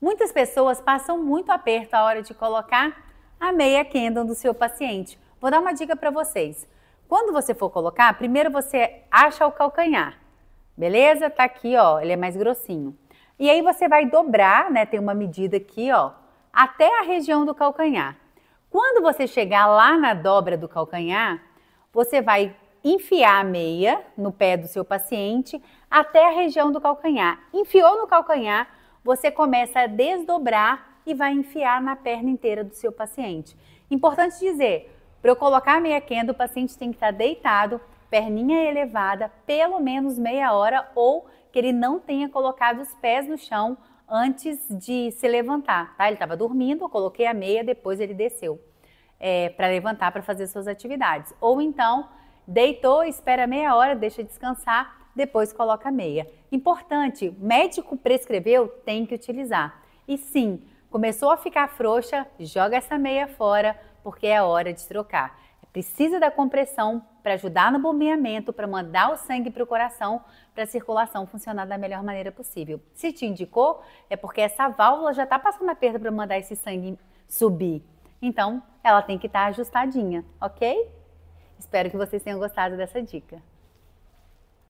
Muitas pessoas passam muito aperto a hora de colocar a meia Kendall do seu paciente. Vou dar uma dica para vocês. Quando você for colocar, primeiro você acha o calcanhar, beleza? Tá aqui, ó, ele é mais grossinho. E aí você vai dobrar, né? Tem uma medida aqui, ó, até a região do calcanhar. Quando você chegar lá na dobra do calcanhar, você vai enfiar a meia no pé do seu paciente até a região do calcanhar. Enfiou no calcanhar, você começa a desdobrar e vai enfiar na perna inteira do seu paciente. Importante dizer, para eu colocar a meia quenda, o paciente tem que estar tá deitado, perninha elevada, pelo menos meia hora ou que ele não tenha colocado os pés no chão antes de se levantar, tá? Ele estava dormindo, eu coloquei a meia, depois ele desceu é, para levantar para fazer suas atividades. Ou então, deitou, espera meia hora, deixa descansar depois coloca a meia. Importante, médico prescreveu, tem que utilizar. E sim, começou a ficar frouxa, joga essa meia fora, porque é hora de trocar. Precisa da compressão para ajudar no bombeamento, para mandar o sangue para o coração, para a circulação funcionar da melhor maneira possível. Se te indicou, é porque essa válvula já está passando a perda para mandar esse sangue subir. Então, ela tem que estar tá ajustadinha, ok? Espero que vocês tenham gostado dessa dica.